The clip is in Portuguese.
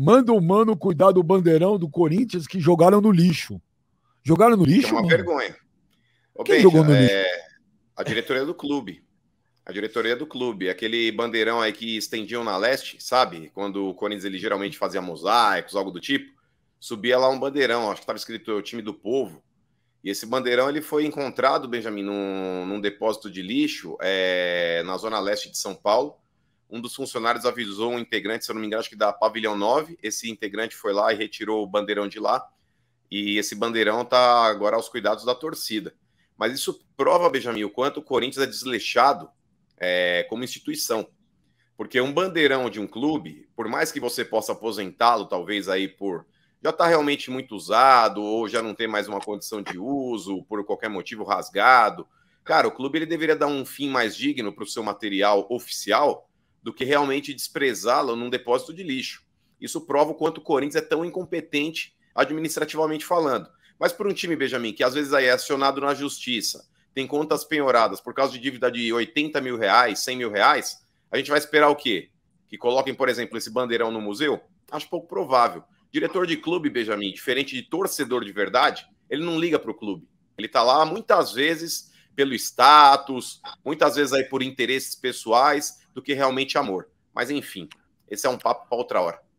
Manda o mano cuidar do bandeirão do Corinthians que jogaram no lixo. Jogaram no lixo? É uma mano? vergonha. Ô, Quem jogou no é... lixo? A diretoria do clube. A diretoria do clube. Aquele bandeirão aí que estendiam na leste, sabe? Quando o Corinthians ele geralmente fazia mosaicos, algo do tipo. Subia lá um bandeirão, acho que estava escrito o time do povo. E esse bandeirão ele foi encontrado, Benjamin, num, num depósito de lixo é, na zona leste de São Paulo um dos funcionários avisou um integrante, se eu não me engano, acho que da Pavilhão 9. Esse integrante foi lá e retirou o bandeirão de lá. E esse bandeirão está agora aos cuidados da torcida. Mas isso prova, Benjamin, o quanto o Corinthians é desleixado é, como instituição. Porque um bandeirão de um clube, por mais que você possa aposentá-lo, talvez aí por. já está realmente muito usado, ou já não tem mais uma condição de uso, por qualquer motivo rasgado. Cara, o clube ele deveria dar um fim mais digno para o seu material oficial do que realmente desprezá-la num depósito de lixo. Isso prova o quanto o Corinthians é tão incompetente administrativamente falando. Mas por um time, Benjamin, que às vezes aí é acionado na justiça, tem contas penhoradas por causa de dívida de 80 mil reais, 100 mil reais, a gente vai esperar o quê? Que coloquem, por exemplo, esse bandeirão no museu? Acho pouco provável. Diretor de clube, Benjamin, diferente de torcedor de verdade, ele não liga para o clube. Ele está lá muitas vezes pelo status, muitas vezes aí por interesses pessoais, do que realmente amor. Mas enfim, esse é um papo para outra hora.